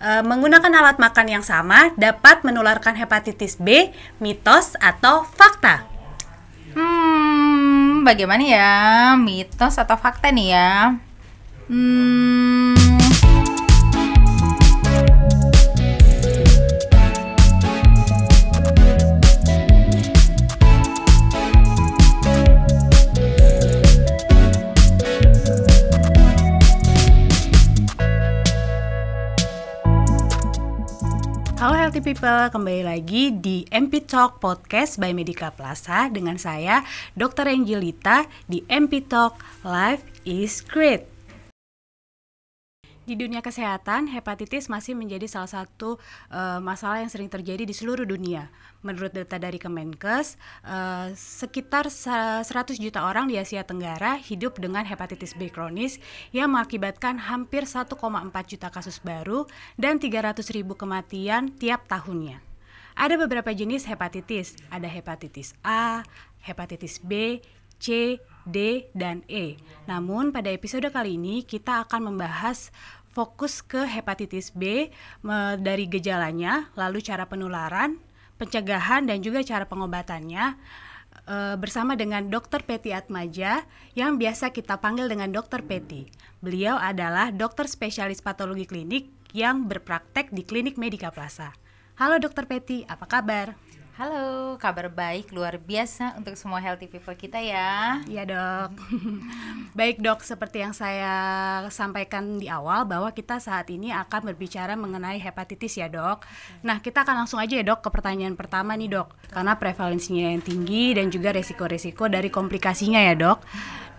e, menggunakan alat makan yang sama dapat menularkan hepatitis B, mitos atau fakta? Hmm, bagaimana ya? Mitos atau fakta nih ya? Hmm, People, kembali lagi di MP Talk Podcast by Medica Plaza dengan saya, Dr. Angelita di MP Talk Life is Great. Di dunia kesehatan, hepatitis masih menjadi salah satu uh, masalah yang sering terjadi di seluruh dunia. Menurut data dari Kemenkes, uh, sekitar 100 juta orang di Asia Tenggara hidup dengan hepatitis B kronis yang mengakibatkan hampir 1,4 juta kasus baru dan 300 ribu kematian tiap tahunnya. Ada beberapa jenis hepatitis, ada hepatitis A, hepatitis B, C, D, dan E. Namun pada episode kali ini kita akan membahas fokus ke hepatitis B dari gejalanya, lalu cara penularan, pencegahan dan juga cara pengobatannya e, bersama dengan Dr. Peti Atmaja yang biasa kita panggil dengan Dr. Peti. Beliau adalah dokter spesialis patologi klinik yang berpraktek di Klinik Medika Plaza. Halo Dr. Peti, apa kabar? Halo, kabar baik luar biasa untuk semua healthy people kita ya. Iya dok. baik dok, seperti yang saya sampaikan di awal bahwa kita saat ini akan berbicara mengenai hepatitis ya dok. Nah kita akan langsung aja ya dok ke pertanyaan pertama nih dok, karena prevalensinya yang tinggi dan juga resiko-resiko dari komplikasinya ya dok.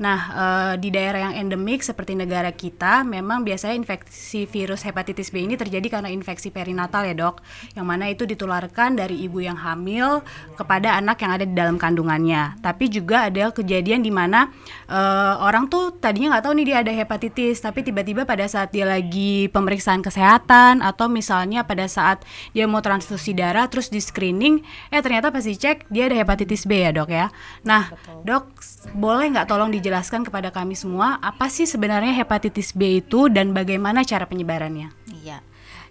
Nah, uh, di daerah yang endemik seperti negara kita, memang biasanya infeksi virus hepatitis B ini terjadi karena infeksi perinatal ya dok, yang mana itu ditularkan dari ibu yang hamil kepada anak yang ada di dalam kandungannya. Tapi juga ada kejadian di mana uh, orang tuh tadinya nggak tahu nih dia ada hepatitis, tapi tiba-tiba pada saat dia lagi pemeriksaan kesehatan atau misalnya pada saat dia mau transfusi darah terus di screening, eh ternyata pasti cek dia ada hepatitis B ya dok ya. Nah dok boleh nggak tolong di dijelaskan kepada kami semua apa sih sebenarnya hepatitis B itu dan bagaimana cara penyebarannya? Iya.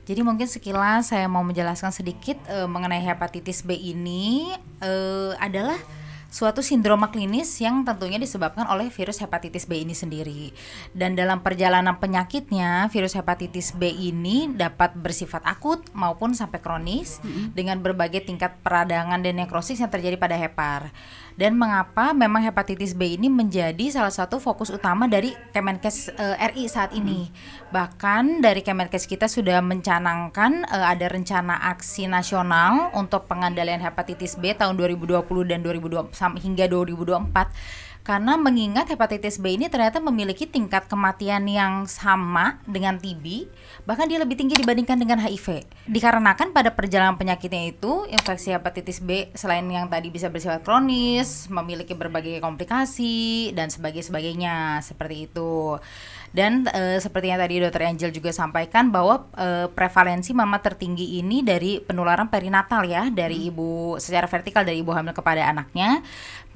Jadi mungkin sekilas saya mau menjelaskan sedikit e, mengenai hepatitis B ini e, adalah suatu sindroma klinis yang tentunya disebabkan oleh virus hepatitis B ini sendiri. Dan dalam perjalanan penyakitnya, virus hepatitis B ini dapat bersifat akut maupun sampai kronis mm -hmm. dengan berbagai tingkat peradangan dan nekrosis yang terjadi pada hepar dan mengapa memang hepatitis B ini menjadi salah satu fokus utama dari Kemenkes uh, eh, RI saat hmm. ini. Hmm. Bahkan dari Kemenkes kita sudah mencanangkan uh, ada rencana aksi nasional untuk pengendalian hepatitis B tahun 2020 dan 2020 hingga 2024 karena mengingat hepatitis B ini ternyata memiliki tingkat kematian yang sama dengan TB, bahkan dia lebih tinggi dibandingkan dengan HIV. Dikarenakan pada perjalanan penyakitnya itu, infeksi hepatitis B selain yang tadi bisa bersifat kronis, memiliki berbagai komplikasi dan sebagainya seperti itu. Dan e, seperti yang tadi Dokter Angel juga sampaikan bahwa e, prevalensi mama tertinggi ini dari penularan perinatal ya dari hmm. ibu secara vertikal dari ibu hamil kepada anaknya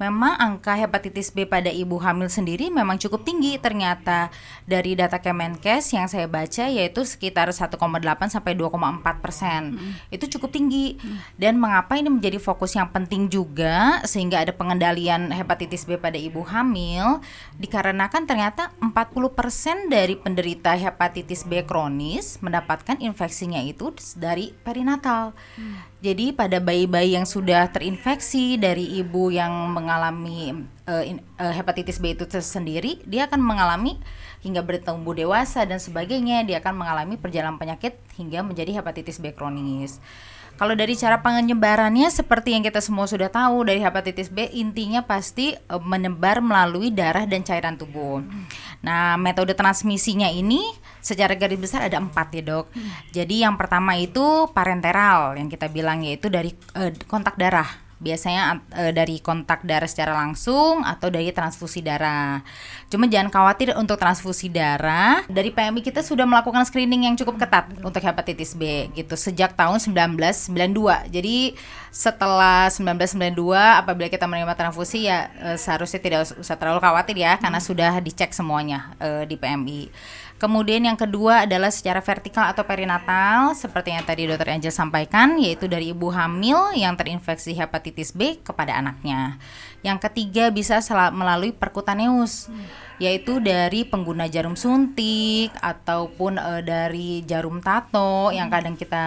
memang angka hepatitis B pada ibu hamil sendiri memang cukup tinggi ternyata dari data Kemenkes yang saya baca yaitu sekitar 1,8 sampai 2,4 persen hmm. itu cukup tinggi hmm. dan mengapa ini menjadi fokus yang penting juga sehingga ada pengendalian hepatitis B pada ibu hamil dikarenakan ternyata 40 persen dari penderita hepatitis B kronis mendapatkan infeksinya itu dari perinatal hmm. jadi pada bayi-bayi yang sudah terinfeksi dari ibu yang meng mengalami uh, hepatitis B itu sendiri, dia akan mengalami hingga bertumbuh dewasa dan sebagainya, dia akan mengalami perjalanan penyakit hingga menjadi hepatitis B kronis. Kalau dari cara penyebarannya seperti yang kita semua sudah tahu dari hepatitis B intinya pasti menyebar eh, menebar melalui darah dan cairan tubuh. Nah, metode transmisinya ini secara garis besar ada empat ya dok. Jadi yang pertama itu parenteral yang kita bilang yaitu dari kontak darah biasanya e, dari kontak darah secara langsung atau dari transfusi darah. Cuma jangan khawatir untuk transfusi darah. Dari PMI kita sudah melakukan screening yang cukup ketat untuk hepatitis B gitu sejak tahun 1992. Jadi setelah 1992 apabila kita menerima transfusi ya e, seharusnya tidak usah terlalu khawatir ya karena sudah dicek semuanya e, di PMI. Kemudian yang kedua adalah secara vertikal atau perinatal seperti yang tadi dokter Angel sampaikan yaitu dari ibu hamil yang terinfeksi hepatitis B kepada anaknya. Yang ketiga bisa melalui perkutaneus. Hmm yaitu dari pengguna jarum suntik ataupun uh, dari jarum tato hmm. yang kadang kita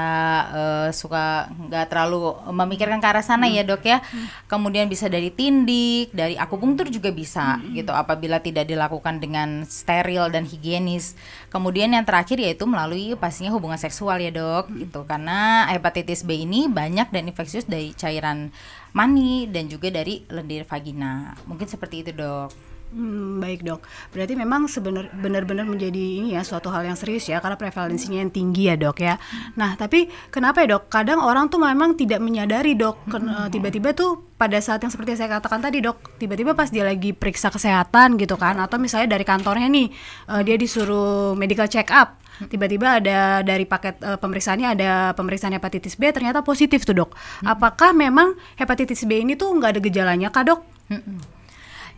uh, suka nggak terlalu memikirkan ke arah sana hmm. ya dok ya hmm. kemudian bisa dari tindik dari akupunktur juga bisa hmm. gitu apabila tidak dilakukan dengan steril dan higienis kemudian yang terakhir yaitu melalui pastinya hubungan seksual ya dok hmm. gitu karena hepatitis B ini banyak dan infeksius dari cairan mani dan juga dari lendir vagina mungkin seperti itu dok Hmm, baik dok. Berarti memang sebenar benar-benar menjadi ini ya suatu hal yang serius ya karena prevalensinya yang tinggi ya dok ya. Nah tapi kenapa ya dok? Kadang orang tuh memang tidak menyadari dok. Hmm. Tiba-tiba tuh pada saat yang seperti saya katakan tadi dok, tiba-tiba pas dia lagi periksa kesehatan gitu kan, atau misalnya dari kantornya nih uh, dia disuruh medical check up tiba-tiba ada dari paket uh, pemeriksaannya ada pemeriksaan hepatitis B ternyata positif tuh dok. Hmm. Apakah memang hepatitis B ini tuh nggak ada gejalanya kak dok? Hmm.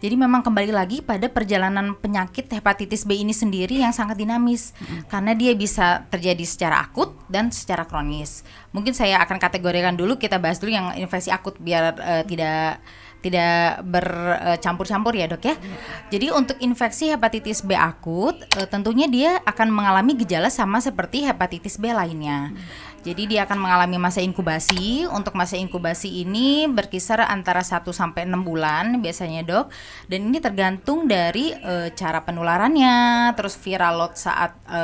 Jadi memang kembali lagi pada perjalanan penyakit hepatitis B ini sendiri yang sangat dinamis hmm. karena dia bisa terjadi secara akut dan secara kronis. Mungkin saya akan kategorikan dulu kita bahas dulu yang infeksi akut biar uh, tidak tidak bercampur-campur ya dok ya. Iya. Jadi untuk infeksi hepatitis B akut eh, tentunya dia akan mengalami gejala sama seperti hepatitis B lainnya. Mm. Jadi dia akan mengalami masa inkubasi. Untuk masa inkubasi ini berkisar antara 1 sampai 6 bulan biasanya, Dok. Dan ini tergantung dari e, cara penularannya, terus viral load saat e,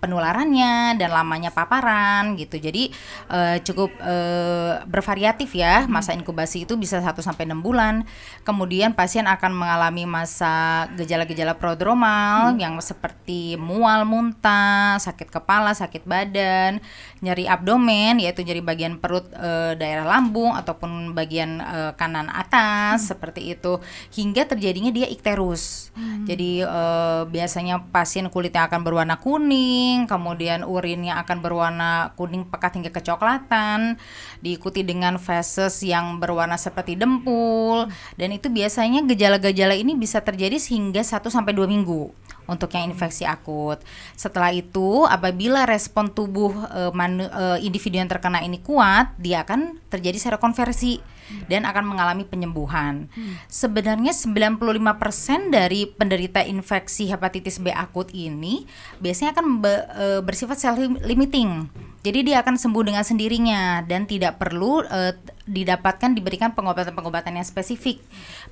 penularannya dan lamanya paparan gitu. Jadi uh, cukup uh, bervariatif ya hmm. masa inkubasi itu bisa 1 sampai enam bulan. Kemudian pasien akan mengalami masa gejala-gejala prodromal hmm. yang seperti mual, muntah, sakit kepala, sakit badan, nyeri abdomen yaitu nyeri bagian perut uh, daerah lambung ataupun bagian uh, kanan atas hmm. seperti itu hingga terjadinya dia ikterus. Hmm. Jadi uh, biasanya pasien kulitnya akan berwarna kuning kuning, kemudian urinnya akan berwarna kuning pekat hingga kecoklatan, diikuti dengan feses yang berwarna seperti dempul dan itu biasanya gejala-gejala ini bisa terjadi sehingga 1 sampai dua minggu untuk yang infeksi akut. Setelah itu, apabila respon tubuh e, manu, e, individu yang terkena ini kuat, dia akan terjadi secara konversi dan akan mengalami penyembuhan. Hmm. Sebenarnya 95% dari penderita infeksi hepatitis B akut ini biasanya akan be, e, bersifat self limiting. Jadi dia akan sembuh dengan sendirinya dan tidak perlu e, didapatkan diberikan pengobatan-pengobatan yang spesifik.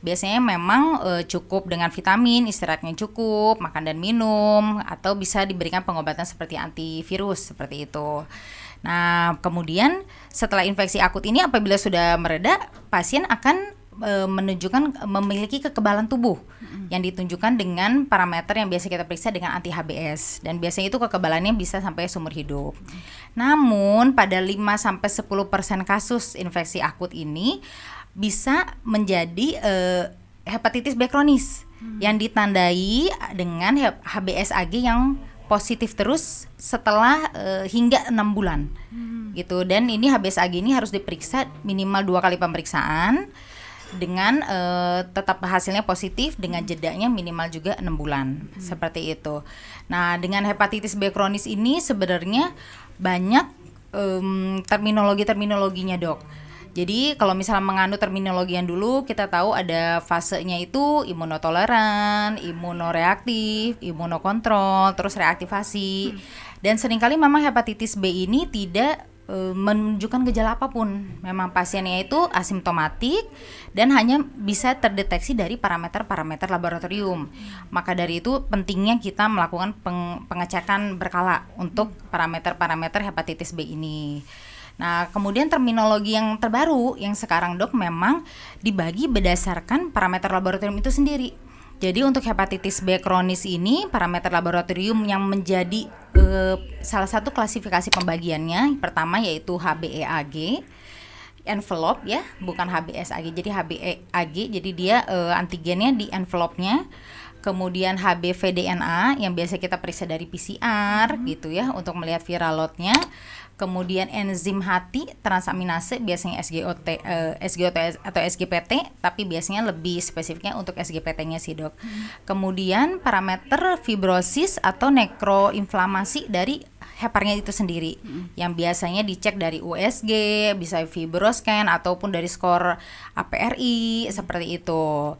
Biasanya memang e, cukup dengan vitamin, istirahatnya cukup, makan dan minum atau bisa diberikan pengobatan seperti antivirus seperti itu. Nah, kemudian setelah infeksi akut ini apabila sudah mereda, pasien akan e, menunjukkan e, memiliki kekebalan tubuh mm. yang ditunjukkan dengan parameter yang biasa kita periksa dengan anti HBs dan biasanya itu kekebalannya bisa sampai seumur hidup. Mm. Namun pada 5 sampai 10% kasus infeksi akut ini bisa menjadi e, hepatitis B kronis hmm. yang ditandai dengan HBS Ag yang positif terus setelah uh, hingga enam bulan hmm. gitu dan ini HBsAg ini harus diperiksa minimal dua kali pemeriksaan dengan uh, tetap hasilnya positif dengan hmm. jedanya minimal juga enam bulan hmm. seperti itu. Nah dengan hepatitis B kronis ini sebenarnya banyak um, terminologi terminologinya dok. Jadi kalau misalnya menganut terminologi yang dulu kita tahu ada fasenya itu imunotoleran, imunoreaktif, imunokontrol, terus reaktivasi. Hmm. Dan seringkali memang hepatitis B ini tidak e, menunjukkan gejala apapun. Memang pasiennya itu asimptomatik dan hanya bisa terdeteksi dari parameter-parameter laboratorium. Hmm. Maka dari itu pentingnya kita melakukan peng pengecekan berkala untuk hmm. parameter-parameter hepatitis B ini. Nah, kemudian terminologi yang terbaru yang sekarang dok memang dibagi berdasarkan parameter laboratorium itu sendiri. Jadi untuk hepatitis B kronis ini parameter laboratorium yang menjadi eh, salah satu klasifikasi pembagiannya pertama yaitu HBEAG envelope ya, bukan HBsAg. Jadi HBEAG jadi dia eh, antigennya di envelope-nya kemudian HBV DNA yang biasa kita periksa dari PCR hmm. gitu ya untuk melihat viral loadnya kemudian enzim hati transaminase biasanya SGOT eh, SGOT atau SGPT tapi biasanya lebih spesifiknya untuk SGPT-nya sih dok. Hmm. Kemudian parameter fibrosis atau nekroinflamasi dari heparnya itu sendiri hmm. yang biasanya dicek dari USG, bisa fibroscan ataupun dari skor APRI seperti itu.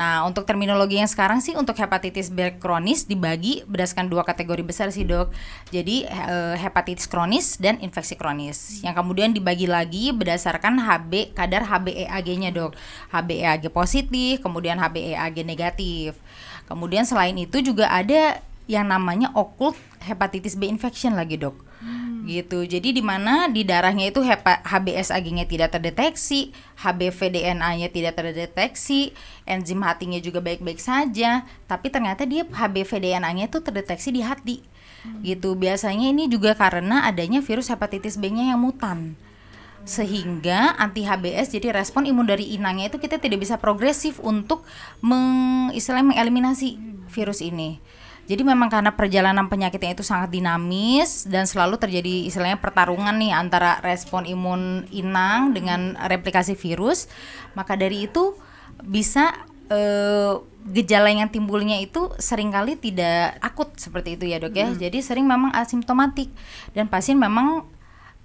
Nah, untuk terminologi yang sekarang sih untuk hepatitis B kronis dibagi berdasarkan dua kategori besar sih, Dok. Jadi he eh, hepatitis kronis dan infeksi kronis. Yang kemudian dibagi lagi berdasarkan HB kadar HbEAG-nya, Dok. HbEAG positif, kemudian HbEAG negatif. Kemudian selain itu juga ada yang namanya occult hepatitis B infection lagi, Dok. Hmm. Gitu. Jadi di mana di darahnya itu HbsAg-nya tidak terdeteksi, HbV-DNA-nya tidak terdeteksi, enzim hatinya juga baik-baik saja, tapi ternyata dia HbV-DNA-nya itu terdeteksi di hati. Hmm. Gitu. Biasanya ini juga karena adanya virus hepatitis B-nya yang mutan sehingga anti HBS jadi respon imun dari inangnya itu kita tidak bisa progresif untuk meng, istilahnya mengeliminasi hmm. virus ini. Jadi memang karena perjalanan penyakitnya itu sangat dinamis dan selalu terjadi istilahnya pertarungan nih antara respon imun inang dengan replikasi virus. Maka dari itu bisa eh, gejala yang timbulnya itu seringkali tidak akut seperti itu ya dok ya. Hmm. Jadi sering memang asimptomatik dan pasien memang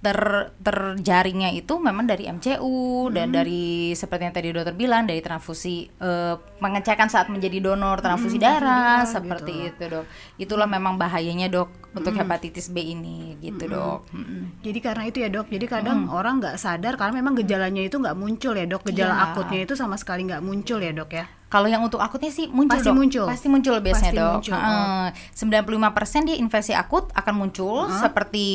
ter terjaringnya itu memang dari MCU hmm. dan dari seperti yang tadi dokter bilang dari transfusi uh, pengecekan saat menjadi donor transfusi hmm, darah gitu. seperti gitu. itu dok itulah memang bahayanya dok untuk hmm. hepatitis B ini gitu hmm. dok hmm. hmm. jadi karena itu ya dok jadi kadang hmm. orang nggak sadar karena memang gejalanya itu nggak muncul ya dok gejala ya. akutnya itu sama sekali nggak muncul ya dok ya kalau yang untuk akutnya sih muncul pasti dok. muncul. Pasti muncul biasanya pasti dok. Oh. puluh persen persen dia infeksi akut akan muncul hmm. seperti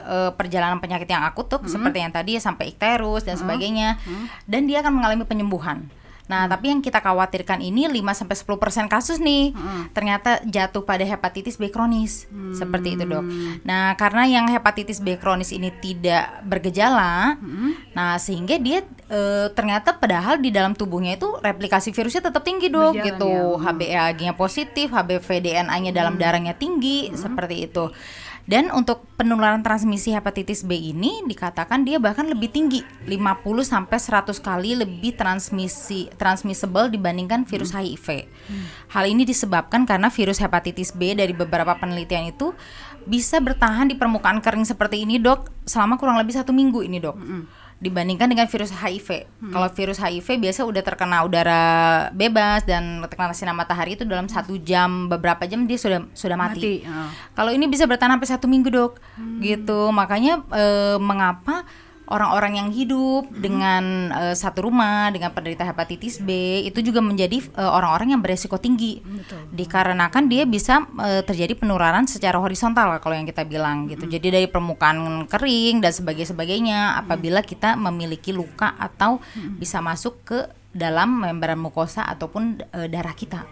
uh, perjalanan penyakit yang akut tuh hmm. seperti yang tadi sampai ikterus dan hmm. sebagainya. hmm. Dan dia akan mengalami penyembuhan. Nah, hmm. tapi yang kita khawatirkan ini 5 sampai 10% kasus nih hmm. ternyata jatuh pada hepatitis B kronis. Hmm. Seperti itu, Dok. Hmm. Nah, karena yang hepatitis B kronis ini tidak bergejala, hmm. nah sehingga dia e, ternyata padahal di dalam tubuhnya itu replikasi virusnya tetap tinggi, Dok, Berjalan, gitu. Ya. Hmm. hba nya positif, HbV DNA-nya dalam hmm. darahnya tinggi, hmm. seperti itu. Dan untuk penularan transmisi hepatitis B ini dikatakan dia bahkan lebih tinggi, 50 sampai 100 kali lebih transmisi transmissible dibandingkan virus hmm. HIV. Hmm. Hal ini disebabkan karena virus hepatitis B dari beberapa penelitian itu bisa bertahan di permukaan kering seperti ini, Dok, selama kurang lebih satu minggu ini, Dok. Hmm dibandingkan dengan virus HIV. Hmm. Kalau virus HIV biasa udah terkena udara bebas dan terkena sinar matahari itu dalam satu jam beberapa jam dia sudah sudah mati. mati. Oh. Kalau ini bisa bertahan sampai satu minggu dok, hmm. gitu. Makanya e, mengapa orang-orang yang hidup hmm. dengan uh, satu rumah dengan penderita hepatitis B itu juga menjadi orang eh, orang-orang yang beresiko tinggi Betul. dikarenakan dia bisa uh, terjadi penularan secara horizontal kalau yang kita bilang gitu hmm. jadi dari permukaan kering dan sebagainya sebagainya hmm. apabila kita memiliki luka atau hmm. bisa masuk ke dalam membran mukosa ataupun uh, darah kita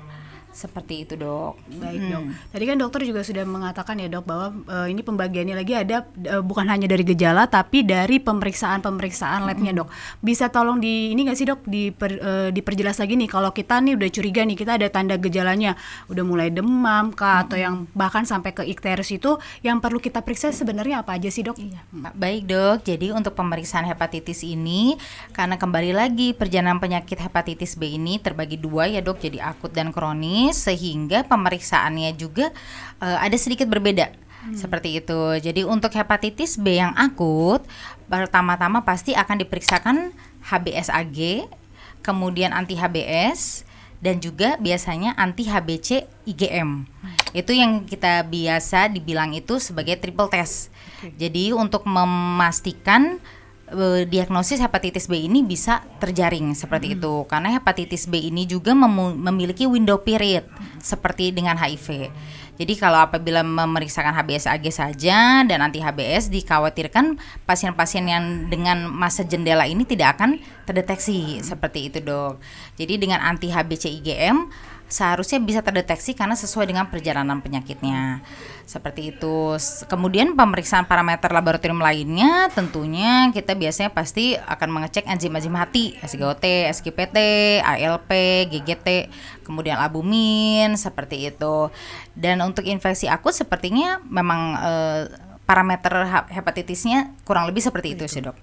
seperti itu dok. Baik hmm. dok. Tadi kan dokter juga sudah mengatakan ya dok bahwa uh, ini pembagiannya lagi ada uh, bukan hanya dari gejala tapi dari pemeriksaan-pemeriksaan hmm. labnya dok. Bisa tolong di ini nggak sih dok diper, uh, diperjelas lagi nih kalau kita nih udah curiga nih kita ada tanda gejalanya udah mulai demam kah hmm. atau yang bahkan sampai ke ikterus itu yang perlu kita periksa sebenarnya apa aja sih dok? Iya. Hmm. Baik dok. Jadi untuk pemeriksaan hepatitis ini karena kembali lagi perjalanan penyakit hepatitis B ini terbagi dua ya dok jadi akut dan kronis sehingga pemeriksaannya juga uh, ada sedikit berbeda. Hmm. Seperti itu. Jadi untuk hepatitis B yang akut, pertama-tama pasti akan diperiksakan HBsAg, kemudian anti HBs dan juga biasanya anti HBC IgM. Hmm. Itu yang kita biasa dibilang itu sebagai triple test. Okay. Jadi untuk memastikan Eh, diagnosis hepatitis B ini bisa terjaring seperti hmm. itu karena hepatitis B ini juga memiliki window period seperti dengan HIV. Jadi kalau apabila memeriksakan HBS saja dan anti HBS dikhawatirkan pasien-pasien yang dengan masa jendela ini tidak akan terdeteksi hmm. seperti itu, Dok. Jadi dengan anti HBC IgM seharusnya bisa terdeteksi karena sesuai dengan perjalanan penyakitnya. Seperti itu. Kemudian pemeriksaan parameter laboratorium lainnya tentunya kita biasanya pasti akan mengecek enzim-enzim hati, SGOT, SGPT, ALP, GGT, kemudian albumin seperti itu. Dan untuk infeksi akut sepertinya memang eh, parameter hepatitisnya kurang lebih seperti itu, itu. sih dok.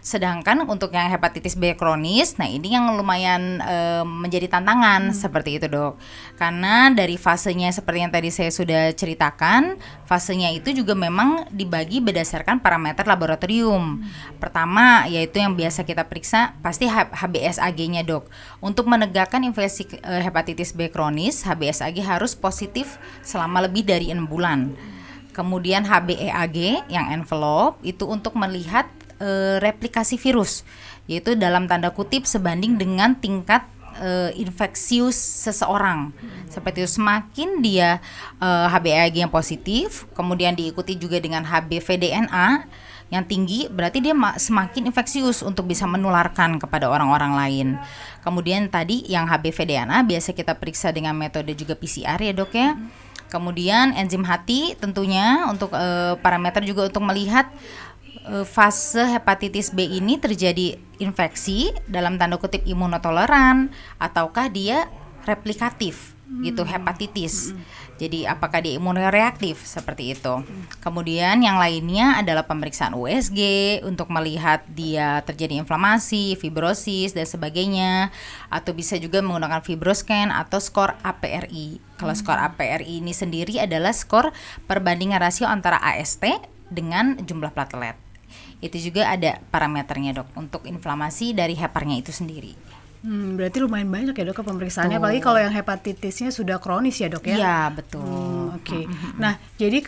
Sedangkan untuk yang hepatitis B kronis, nah ini yang lumayan e, menjadi tantangan hmm. seperti itu dok. Karena dari fasenya seperti yang tadi saya sudah ceritakan, fasenya itu juga memang dibagi berdasarkan parameter laboratorium. Hmm. Pertama yaitu yang biasa kita periksa pasti HBsAg-nya dok. Untuk menegakkan infeksi e, hepatitis B kronis, HBsAg harus positif selama lebih dari enam bulan. Hmm Kemudian HBEAG yang envelope itu untuk melihat e, replikasi virus, yaitu dalam tanda kutip sebanding dengan tingkat e, infeksius seseorang. Seperti itu semakin dia eh, e, HBEAG yang positif, kemudian diikuti juga dengan HBVDNA yang tinggi berarti dia semakin infeksius untuk bisa menularkan kepada orang-orang lain. Kemudian tadi yang HBVDNA biasa kita periksa dengan metode juga PCR ya dok ya. Hmm Kemudian enzim hati tentunya untuk e, parameter juga untuk melihat e, fase hepatitis B ini terjadi infeksi dalam tanda kutip imunotoleran ataukah dia replikatif gitu hmm. hepatitis. Hmm, hmm Jadi apakah dia imunoreaktif seperti itu. hmm Kemudian yang lainnya adalah pemeriksaan USG untuk melihat dia terjadi inflamasi, fibrosis dan sebagainya atau bisa juga menggunakan fibroscan atau skor APRI. Kalau hmm. skor APRI ini sendiri adalah skor perbandingan rasio antara AST dengan jumlah platelet. Itu juga ada parameternya, Dok, untuk inflamasi dari heparnya itu sendiri. Hmm, berarti lumayan banyak ya dok pemeriksaannya, apalagi kalau yang hepatitisnya sudah kronis ya dok ya? Iya betul. Hmm, Oke. Okay. Hmm, hmm, hmm. Nah jadi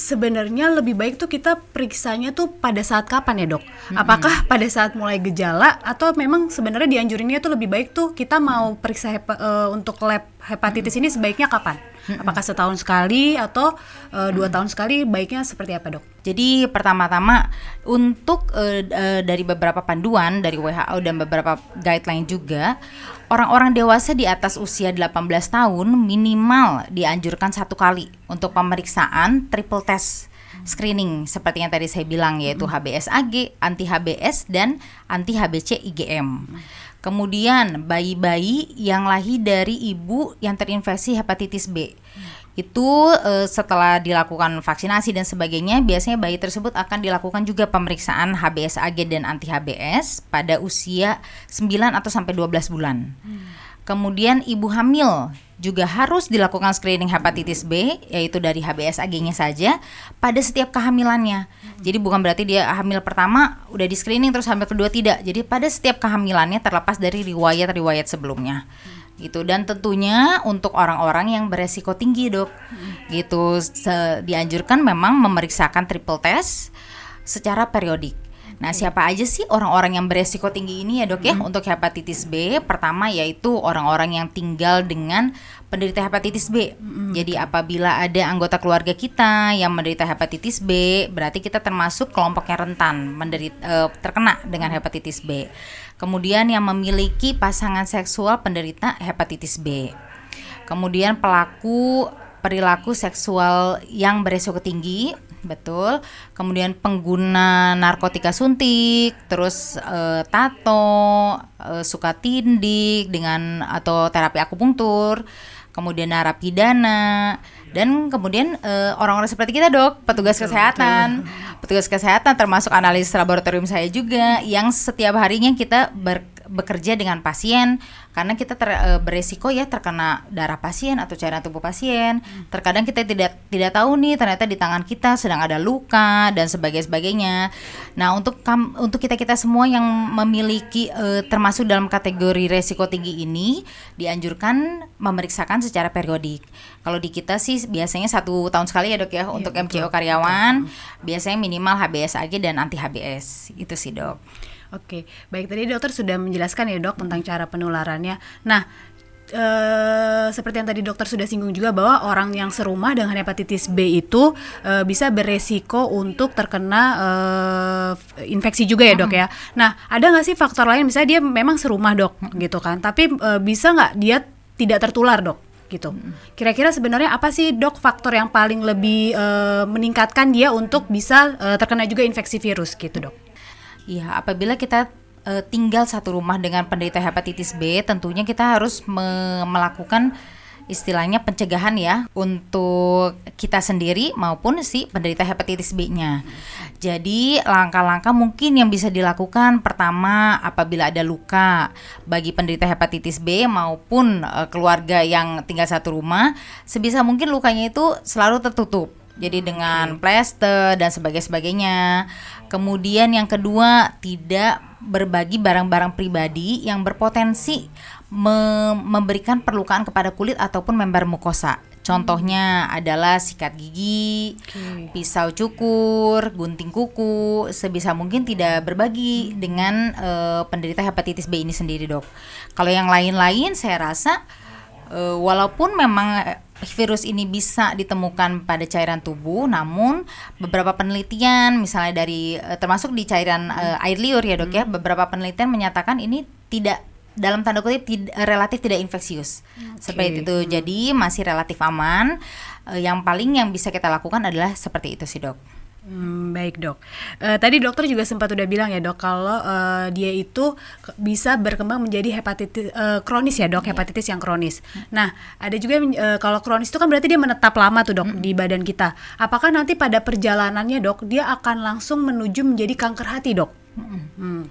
sebenarnya lebih baik tuh kita periksanya tuh pada saat kapan ya dok? Apakah pada saat mulai gejala atau memang sebenarnya dianjurinnya tuh lebih baik tuh kita mau periksa hepa, uh, untuk lab hepatitis ini sebaiknya kapan? Apakah setahun sekali atau uh, dua tahun sekali? Baiknya seperti apa dok? Jadi pertama-tama untuk uh, dari beberapa panduan dari WHO dan beberapa guideline juga orang-orang dewasa di atas usia 18 tahun minimal dianjurkan satu kali untuk pemeriksaan triple test screening seperti yang tadi saya bilang yaitu HBsAg, anti HBs dan anti HBC IgM. Kemudian bayi-bayi yang lahir dari ibu yang terinfeksi hepatitis B. Itu e, setelah dilakukan vaksinasi dan sebagainya, biasanya bayi tersebut akan dilakukan juga pemeriksaan HBsAg dan anti HBs pada usia 9 atau sampai 12 bulan. Hmm. Kemudian ibu hamil juga harus dilakukan screening hepatitis B yaitu dari HBsAg-nya saja pada setiap kehamilannya. Hmm. Jadi bukan berarti dia hamil pertama udah di screening terus hamil kedua tidak. Jadi pada setiap kehamilannya terlepas dari riwayat-riwayat sebelumnya. Hmm. gitu dan tentunya untuk orang-orang yang beresiko tinggi dok hmm. gitu dianjurkan memang memeriksakan triple test secara periodik Nah, hmm. siapa aja sih orang-orang yang beresiko tinggi ini ya, Dok ya? Hmm. Untuk hepatitis B, pertama yaitu orang-orang yang tinggal dengan penderita hepatitis B. -hmm. Jadi apabila ada anggota keluarga kita yang menderita hepatitis B, berarti kita termasuk kelompok rentan menderita eh, terkena dengan hepatitis B. Kemudian yang memiliki pasangan seksual penderita hepatitis B. Kemudian pelaku perilaku seksual yang beresiko tinggi betul. Kemudian pengguna narkotika suntik, terus e, tato, e, suka tindik dengan atau terapi akupunktur, kemudian narapidana dan kemudian orang eh, orang-orang seperti kita dok, petugas betul, kesehatan, betul. petugas kesehatan termasuk analis laboratorium saya juga yang setiap harinya kita ber bekerja dengan pasien karena kita ter, e, beresiko ya terkena darah pasien atau cairan tubuh pasien. Hmm. Terkadang kita tidak tidak tahu nih ternyata di tangan kita sedang ada luka dan sebagainya sebagainya. Nah, untuk kam, untuk kita-kita semua yang memiliki e, termasuk dalam kategori resiko tinggi ini dianjurkan memeriksakan secara periodik. Kalau di kita sih biasanya satu tahun sekali ya, Dok ya, iya, untuk betul, MCO karyawan, betul. biasanya minimal HBS AG dan anti HBS. Itu sih, Dok. Oke, baik tadi dokter sudah menjelaskan ya dok tentang cara penularannya. Nah, ee, eh, seperti yang tadi dokter sudah singgung juga bahwa orang yang serumah dengan hepatitis B itu e, bisa beresiko untuk terkena e, infeksi juga ya dok ya. Nah ada nggak sih faktor lain misalnya dia memang serumah dok gitu kan, tapi bisa nggak dia tidak tertular dok? gitu. Kira-kira sebenarnya apa sih dok faktor yang paling lebih meningkatkan dia untuk bisa terkena juga infeksi virus gitu dok? Iya, apabila kita uh, tinggal satu rumah dengan penderita hepatitis B, tentunya kita harus me melakukan istilahnya pencegahan ya untuk kita sendiri maupun si penderita hepatitis B-nya. Jadi langkah-langkah mungkin yang bisa dilakukan pertama apabila ada luka bagi penderita hepatitis B maupun e, keluarga yang tinggal satu rumah, sebisa mungkin lukanya itu selalu tertutup. Jadi hmm, dengan plester dan -sebagainya Kemudian yang kedua, tidak berbagi barang-barang pribadi yang berpotensi me memberikan perlukaan kepada kulit ataupun member mukosa. Contohnya hmm. adalah sikat gigi, okay. pisau cukur, gunting kuku, sebisa mungkin tidak berbagi hmm. dengan uh, penderita hepatitis B ini sendiri, Dok. Kalau yang lain-lain saya rasa uh, walaupun memang eh, virus ini bisa ditemukan pada cairan tubuh, namun beberapa penelitian misalnya dari eh, termasuk di cairan uh, air liur ya dok ya, hmm. ya, beberapa penelitian menyatakan ini tidak dalam tanda kutip tid relatif tidak infeksius okay. seperti itu. Hmm. Jadi masih relatif aman. Uh, yang paling yang bisa kita lakukan adalah seperti itu sih dok. Hmm, baik dok. Uh, tadi dokter juga sempat udah bilang ya dok kalau uh, dia itu bisa berkembang menjadi hepatitis uh, kronis ya dok, iya. hepatitis yang kronis. Iya. Nah ada juga uh, kalau kronis itu kan berarti dia menetap lama tuh dok hmm. di badan kita. Apakah nanti pada perjalanannya dok dia akan langsung menuju menjadi kanker hati dok? Hmm.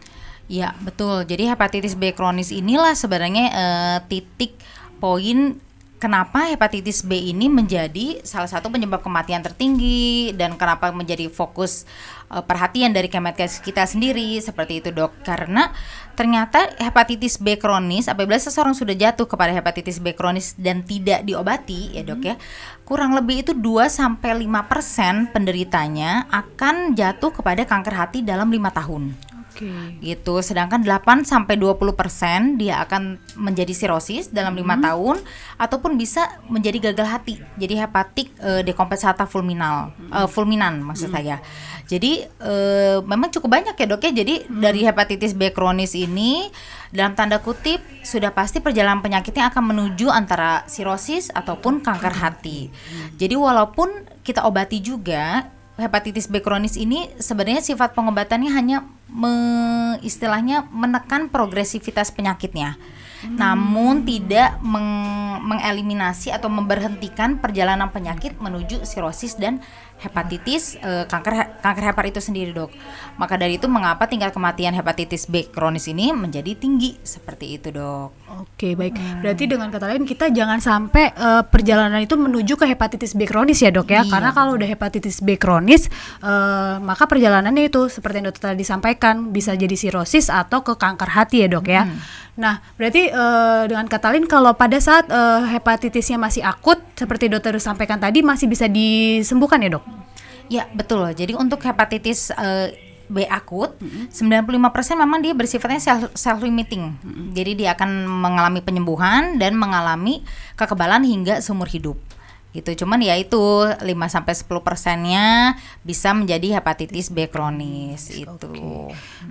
Ya betul. Jadi hepatitis B kronis inilah sebenarnya uh, titik poin kenapa hepatitis B ini menjadi salah satu penyebab kematian tertinggi dan kenapa menjadi fokus uh, perhatian dari Kemenkes kita sendiri seperti itu dok karena ternyata hepatitis B kronis apabila seseorang sudah jatuh kepada hepatitis B kronis dan tidak diobati ya dok mm-hmm. ya kurang lebih itu 2 sampai 5% penderitanya akan jatuh kepada kanker hati dalam lima tahun. Okay. Gitu. Sedangkan 8 sampai 20% dia akan menjadi sirosis dalam lima hmm. tahun ataupun bisa menjadi gagal hati. Jadi hepatik uh, dekompensata fulminal eh, hmm. uh, fulminan maksud hmm. saya. Jadi uh, memang cukup banyak ya dok ya. Jadi hmm. dari hepatitis B kronis ini dalam tanda kutip sudah pasti perjalanan penyakitnya akan menuju antara sirosis ataupun kanker hati. Hmm. Jadi walaupun kita obati juga hepatitis B kronis ini sebenarnya sifat pengobatannya hanya me, istilahnya menekan progresivitas penyakitnya. Hmm. Namun tidak meng, mengeliminasi atau memberhentikan perjalanan penyakit menuju sirosis dan hepatitis, e, kanker kanker hepar itu sendiri, Dok. Maka dari itu mengapa tingkat kematian hepatitis B kronis ini menjadi tinggi seperti itu, Dok. Oke, baik. Hmm. Berarti dengan kata lain kita jangan sampai uh, perjalanan itu menuju ke hepatitis B kronis ya, Dok ya. Iya. Karena kalau udah hepatitis B kronis uh, maka perjalanannya itu seperti yang dokter tadi sampaikan bisa jadi sirosis atau ke kanker hati ya, Dok ya. Hmm. Nah, berarti uh, dengan kata lain kalau pada saat uh, hepatitisnya masih akut seperti dokter sampaikan tadi masih bisa disembuhkan ya, Dok? Ya betul. Jadi untuk hepatitis uh, B akut, mm -hmm. 95% memang dia bersifatnya self, self limiting. Mm -hmm. Jadi dia akan mengalami penyembuhan dan mengalami kekebalan hingga seumur hidup gitu. Cuman ya itu 5 sampai sepuluh persennya bisa menjadi hepatitis B kronis okay. Hmm, itu.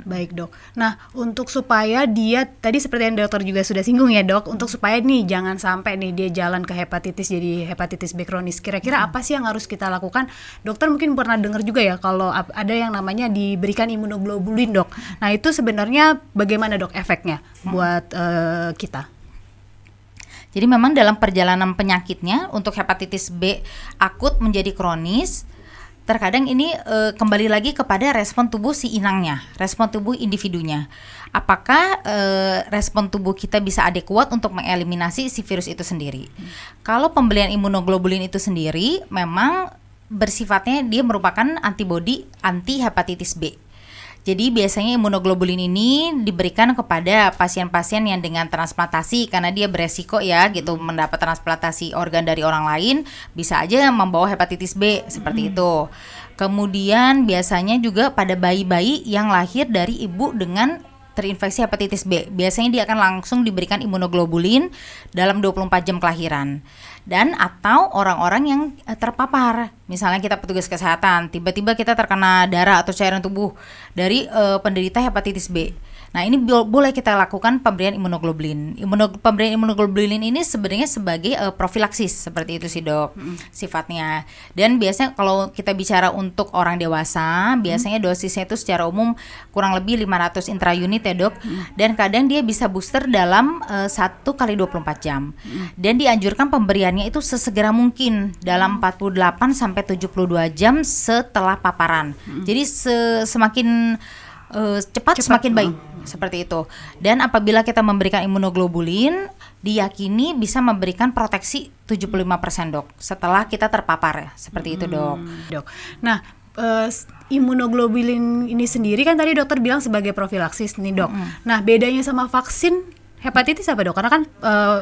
Baik, Dok. Nah, untuk supaya dia tadi seperti yang dokter juga sudah singgung ya, Dok, untuk supaya nih jangan sampai nih dia jalan ke hepatitis jadi hepatitis B kronis. Kira-kira hmm. apa sih yang harus kita lakukan? Dokter mungkin pernah dengar juga ya kalau ada yang namanya diberikan imunoglobulin, Dok. Nah, itu sebenarnya bagaimana, Dok, efeknya hmm. buat uh, kita? Jadi memang dalam perjalanan penyakitnya untuk hepatitis B akut menjadi kronis terkadang ini e, kembali lagi kepada respon tubuh si inangnya, respon tubuh individunya. Apakah e, respon tubuh kita bisa adekuat untuk mengeliminasi si virus itu sendiri? Hmm. Kalau pembelian imunoglobulin itu sendiri memang bersifatnya dia merupakan antibodi anti hepatitis B. Jadi biasanya imunoglobulin ini diberikan kepada pasien-pasien yang dengan transplantasi karena dia beresiko ya gitu hmm. mendapat transplantasi organ dari orang lain bisa aja membawa hepatitis B seperti itu. Kemudian biasanya juga pada bayi-bayi yang lahir dari ibu dengan terinfeksi hepatitis B. Biasanya dia akan langsung diberikan imunoglobulin dalam 24 jam kelahiran. Dan atau orang-orang yang eh, terpapar Misalnya kita petugas kesehatan, tiba-tiba kita terkena darah atau cairan tubuh dari uh, penderita hepatitis B. Nah, ini boleh kita lakukan pemberian imunoglobulin. Imunog pemberian imunoglobulin ini sebenarnya sebagai uh, profilaksis seperti itu sih, Dok. Mm. Sifatnya. Dan biasanya kalau kita bicara untuk orang dewasa, mm. biasanya dosisnya itu secara umum kurang lebih 500 intraunit ya, Dok. Mm. Dan kadang dia bisa booster dalam uh, eh, 1 kali 24 jam. Mm. Dan dianjurkan pemberiannya itu sesegera mungkin dalam 48 sampai sampai 72 jam setelah paparan. Hmm. Jadi se semakin uh, cepat, cepat semakin baik hmm. seperti itu. Dan apabila kita memberikan imunoglobulin diyakini bisa memberikan proteksi 75% dok setelah kita terpapar seperti hmm. itu dok. Dok. Nah, uh, imunoglobulin ini sendiri kan tadi dokter bilang sebagai profilaksis nih dok. Hmm. Nah bedanya sama vaksin hepatitis apa dok? Karena kan uh,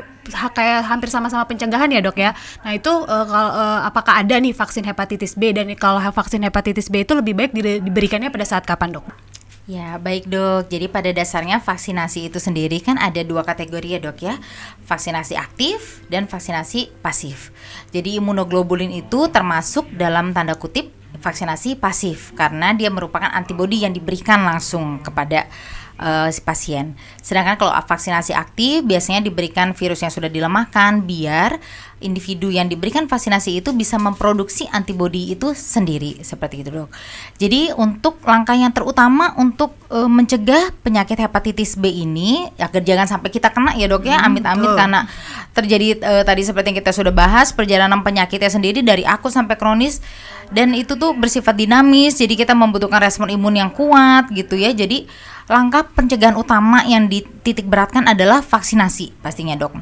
kayak hampir sama-sama pencegahan ya dok ya. Nah itu uh, kalau uh, apakah ada nih vaksin hepatitis B dan kalau vaksin hepatitis B itu lebih baik diberikannya pada saat kapan dok? Ya, baik dok. Jadi pada dasarnya vaksinasi itu sendiri kan ada dua kategori ya dok ya. Vaksinasi aktif dan vaksinasi pasif. Jadi imunoglobulin itu termasuk dalam tanda kutip vaksinasi pasif karena dia merupakan antibodi yang diberikan langsung kepada uh, si pasien. Sedangkan kalau vaksinasi aktif biasanya diberikan virus yang sudah dilemahkan biar individu yang diberikan vaksinasi itu bisa memproduksi antibodi itu sendiri seperti itu dok. Jadi untuk langkah yang terutama untuk uh, mencegah penyakit hepatitis B ini ya agar jangan sampai kita kena ya dok ya hmm, amit-amit hmm, karena terjadi uh, tadi seperti yang kita sudah bahas perjalanan penyakitnya sendiri dari akut sampai kronis dan itu tuh bersifat dinamis jadi kita membutuhkan respon imun yang kuat gitu ya jadi langkah pencegahan utama yang dititik beratkan adalah vaksinasi pastinya dok.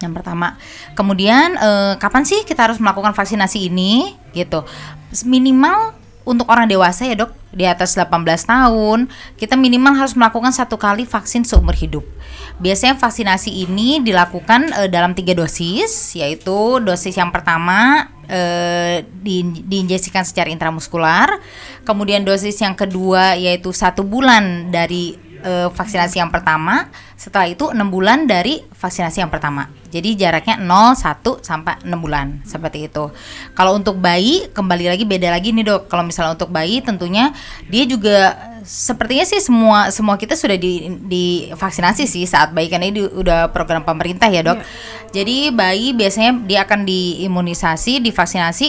Yang pertama, kemudian eh, kapan sih kita harus melakukan vaksinasi ini? Gitu, minimal untuk orang dewasa ya dok di atas 18 tahun kita minimal harus melakukan satu kali vaksin seumur hidup. Biasanya vaksinasi ini dilakukan e, dalam tiga dosis, yaitu dosis yang pertama e, di, diinjeksikan secara intramuskular, kemudian dosis yang kedua yaitu satu bulan dari uh, vaksinasi yang pertama, setelah itu enam bulan dari vaksinasi yang pertama. Jadi jaraknya 0, 1 sampai 6 bulan seperti itu. Kalau untuk bayi kembali lagi beda lagi nih Dok. Kalau misalnya untuk bayi tentunya dia juga sepertinya sih semua semua kita sudah di divaksinasi sih saat bayi kan ini udah program pemerintah ya, Dok. Iya. Jadi bayi biasanya dia akan diimunisasi, divaksinasi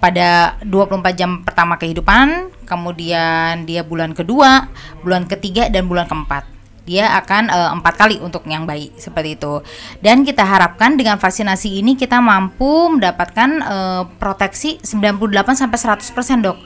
pada 24 jam pertama kehidupan kemudian dia bulan kedua, bulan ketiga dan bulan keempat. Dia akan eh, empat kali untuk yang bayi seperti itu. Dan kita harapkan dengan vaksinasi ini kita mampu mendapatkan e, proteksi 98 sampai 100% dok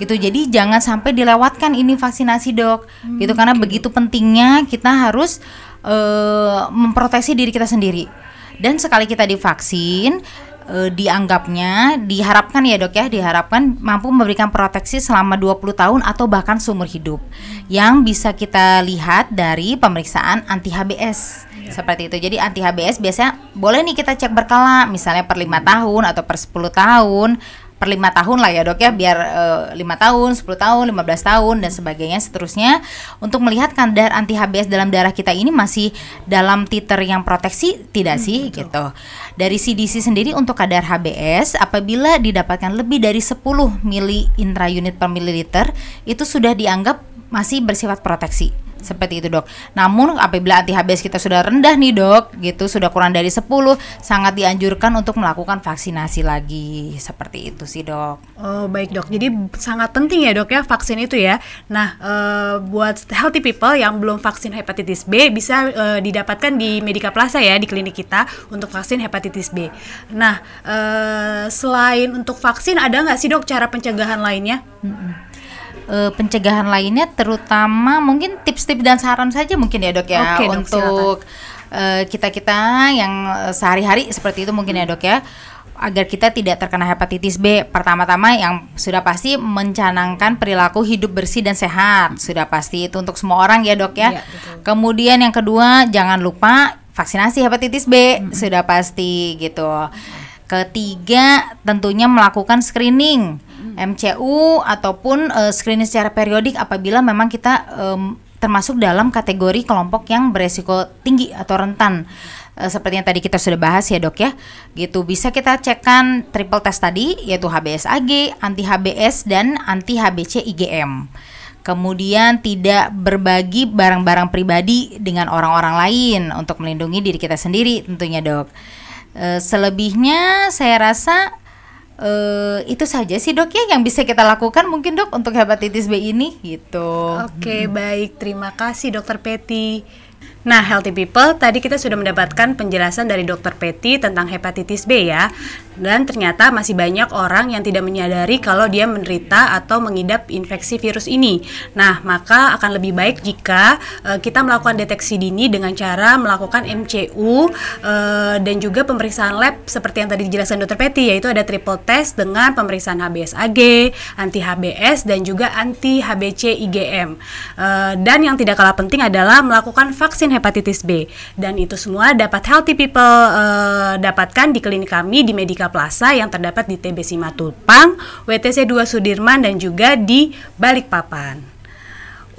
gitu jadi jangan sampai dilewatkan ini vaksinasi dok hmm, gitu karena begitu pentingnya kita harus uh, memproteksi diri kita sendiri dan sekali kita divaksin e, dianggapnya diharapkan ya dok ya diharapkan mampu memberikan proteksi selama 20 tahun atau bahkan seumur hidup yang bisa kita lihat dari pemeriksaan anti HBS iya. seperti itu. Jadi anti HBS biasanya boleh nih kita cek berkala misalnya per lima tahun atau per 10 tahun per lima tahun lah ya dok ya biar eh, lima uh, tahun 10 tahun 15 tahun dan sebagainya seterusnya untuk melihat kadar anti HBs dalam darah kita ini masih dalam titer yang proteksi tidak hmm, sih betul. gitu dari CDC sendiri untuk kadar HBS apabila didapatkan lebih dari 10 mili intra unit per mililiter itu sudah dianggap masih bersifat proteksi seperti itu dok. Namun apabila anti HBs kita sudah rendah nih dok, gitu sudah kurang dari 10, sangat dianjurkan untuk melakukan vaksinasi lagi. Seperti itu sih dok. Oh baik dok. Jadi sangat penting ya dok ya vaksin itu ya. Nah uh, buat healthy people yang belum vaksin hepatitis B bisa uh, didapatkan di Medika Plaza ya di klinik kita untuk vaksin hepatitis B. Nah uh, selain untuk vaksin ada nggak sih dok cara pencegahan lainnya? Mm -mm uh, pencegahan lainnya terutama mungkin tips-tips dan saran saja mungkin ya dok ya okay, dok, untuk eh, kita-kita uh, yang eh, sehari-hari seperti itu mungkin ya dok ya agar kita tidak terkena hepatitis B. Pertama-tama yang sudah pasti mencanangkan perilaku hidup bersih dan sehat. Sudah pasti itu untuk semua orang ya, Dok ya. ya Kemudian yang kedua, jangan lupa vaksinasi hepatitis B. Hmm. Sudah pasti gitu. Ketiga, tentunya melakukan screening MCU ataupun uh, screening secara periodik apabila memang kita um, termasuk dalam kategori kelompok yang beresiko tinggi atau rentan. Eh, seperti yang tadi kita sudah bahas ya dok ya, gitu bisa kita cekkan triple test tadi yaitu HBsAg, anti HBs dan anti HBC IgM kemudian tidak berbagi barang-barang pribadi dengan orang-orang lain untuk melindungi diri kita sendiri tentunya dok. Eh, selebihnya saya rasa e, itu saja sih dok ya yang bisa kita lakukan mungkin dok untuk hepatitis B ini gitu. Oke hmm. baik terima kasih dokter Peti. Nah, healthy people, tadi kita sudah mendapatkan penjelasan dari Dr. Peti tentang hepatitis B ya. Dan ternyata masih banyak orang yang tidak menyadari kalau dia menderita atau mengidap infeksi virus ini. Nah, maka akan lebih baik jika uh, kita melakukan deteksi dini dengan cara melakukan MCU uh, eh, dan juga pemeriksaan lab seperti yang tadi dijelaskan Dr. Peti yaitu ada triple test dengan pemeriksaan HBsAg, anti HBs dan juga anti HBC IgM. Uh, eh, dan yang tidak kalah penting adalah melakukan vaksin hepatitis B. Dan itu semua dapat healthy people uh, dapatkan di klinik kami di Medica Plaza yang terdapat di TB Simatupang, WTC 2 Sudirman dan juga di Balikpapan.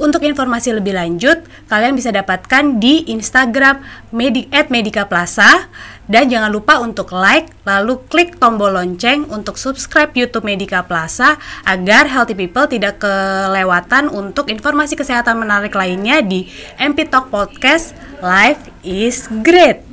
Untuk informasi lebih lanjut, kalian bisa dapatkan di Instagram Medi at Medica Plaza. Dan jangan lupa untuk like, lalu klik tombol lonceng untuk subscribe YouTube Medika Plaza agar healthy people tidak kelewatan untuk informasi kesehatan menarik lainnya di MP Talk Podcast Life is Great.